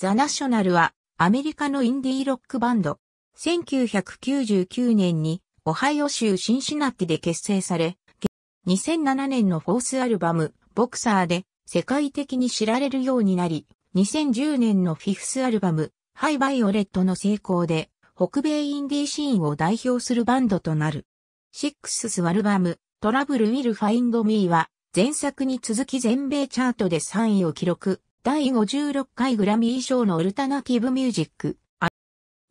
ザ・ナショナルはアメリカのインディーロックバンド。1999年にオハイオ州シンシナティで結成され、2007年のフォースアルバムボクサーで世界的に知られるようになり、2010年のフィフスアルバムハイ・バイオレットの成功で北米インディーシーンを代表するバンドとなる。シックススアルバムトラブル・ウィル・ファインド・ミーは前作に続き全米チャートで3位を記録。第56回グラミー賞のオルタナティブミュージック。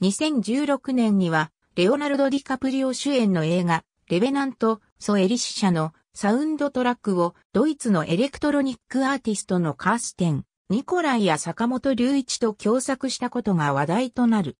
2016年には、レオナルド・ディカプリオ主演の映画、レベナント・ソエリシ社のサウンドトラックをドイツのエレクトロニックアーティストのカーステン、ニコライや坂本隆一と共作したことが話題となる。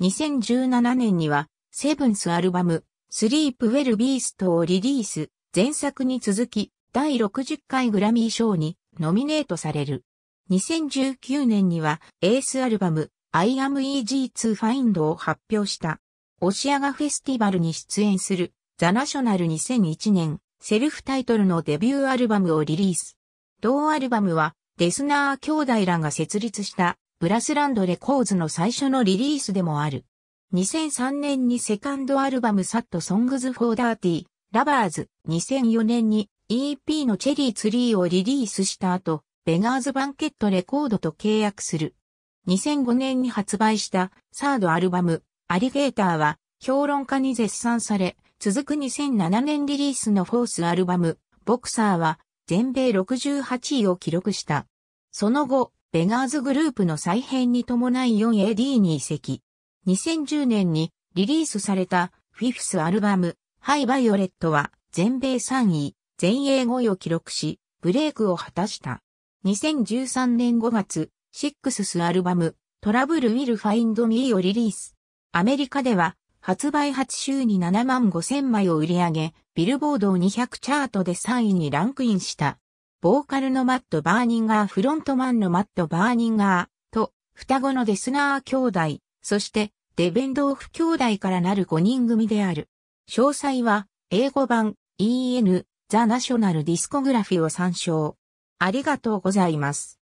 2017年には、セブンスアルバム、スリープウェルビーストをリリース、前作に続き、第60回グラミー賞にノミネートされる。2019年にはエースアルバム I am easy to find を発表した。オシアガフェスティバルに出演するザナショナル2001年セルフタイトルのデビューアルバムをリリース。同アルバムはデスナー兄弟らが設立したブラスランドレコーズの最初のリリースでもある。2003年にセカンドアルバムサットソングズフォーダーティー、ラバーズ、2004年に EP のチェリーツリーをリリースした後、ベガーズ・バンケット・レコードと契約する。2005年に発売したサードアルバム、アリゲーターは評論家に絶賛され、続く2007年リリースのフォースアルバム、ボクサーは全米68位を記録した。その後、ベガーズグループの再編に伴い 4AD に移籍。2010年にリリースされたフィフスアルバム、ハイ・バイオレットは全米3位、全英5位を記録し、ブレイクを果たした。2013年5月、シックススアルバム、トラブルウィルファインドミーをリリース。アメリカでは、発売8週に7万5千枚を売り上げ、ビルボード200チャートで3位にランクインした。ボーカルのマット・バーニンガー、フロントマンのマット・バーニンガーと、双子のデスナー兄弟、そして、デベンドーフ兄弟からなる5人組である。詳細は、英語版、EN、ザ・ナショナル・ディスコグラフィを参照。ありがとうございます。